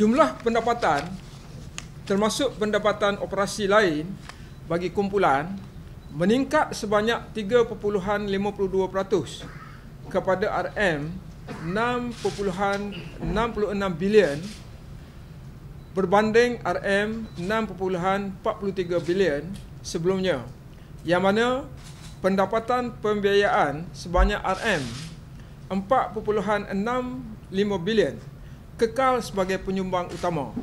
jumlah pendapatan termasuk pendapatan operasi lain bagi kumpulan meningkat sebanyak 3.52% kepada RM 6.66 bilion berbanding RM 6.43 bilion sebelumnya yang mana pendapatan pembiayaan sebanyak RM 4.65 bilion kekal sebagai penyumbang utama